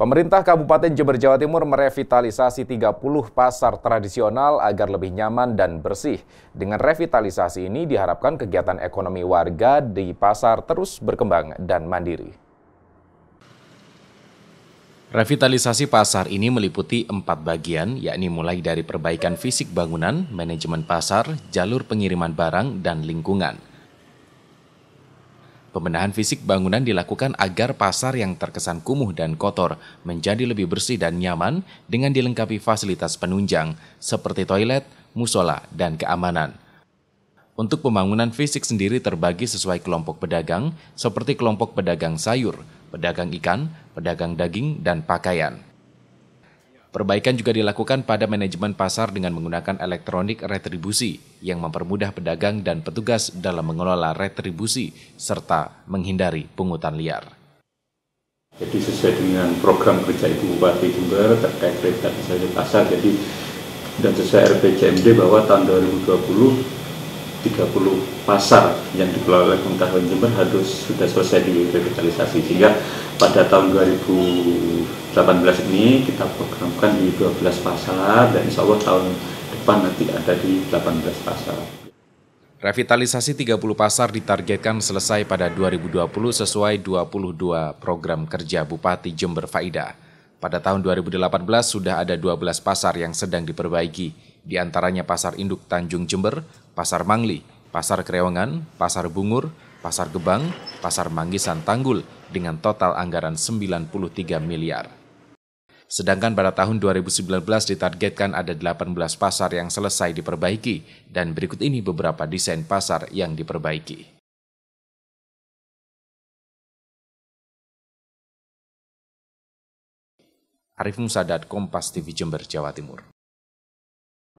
Pemerintah Kabupaten Jember Jawa Timur merevitalisasi 30 pasar tradisional agar lebih nyaman dan bersih. Dengan revitalisasi ini diharapkan kegiatan ekonomi warga di pasar terus berkembang dan mandiri. Revitalisasi pasar ini meliputi empat bagian, yakni mulai dari perbaikan fisik bangunan, manajemen pasar, jalur pengiriman barang, dan lingkungan. Pembenahan fisik bangunan dilakukan agar pasar yang terkesan kumuh dan kotor menjadi lebih bersih dan nyaman dengan dilengkapi fasilitas penunjang seperti toilet, musola, dan keamanan. Untuk pembangunan fisik sendiri terbagi sesuai kelompok pedagang, seperti kelompok pedagang sayur, pedagang ikan, pedagang daging, dan pakaian. Perbaikan juga dilakukan pada manajemen pasar dengan menggunakan elektronik retribusi yang mempermudah pedagang dan petugas dalam mengelola retribusi serta menghindari pungutan liar. Jadi sesuai dengan program kerja Ibu Bupati Jember terkait revitalisasi pasar, jadi dan sesuai RPJMD bahwa tahun 2020 30 pasar yang dikelola oleh Pemerintah Jember harus sudah selesai direvitalisasi sehingga pada tahun 2000 18 ini kita programkan di 12 pasar dan insya Allah tahun depan nanti ada di 18 pasar. Revitalisasi 30 pasar ditargetkan selesai pada 2020 sesuai 22 program kerja Bupati Jember Faida. Pada tahun 2018 sudah ada 12 pasar yang sedang diperbaiki, di antaranya Pasar Induk Tanjung Jember, Pasar Mangli, Pasar Kreongan, Pasar Bungur, Pasar Gebang, Pasar Manggisan Tanggul dengan total anggaran 93 miliar. Sedangkan pada tahun 2019 ditargetkan ada 18 pasar yang selesai diperbaiki dan berikut ini beberapa desain pasar yang diperbaiki. Arif Musadat, Kompas TV Jember, Jawa Timur.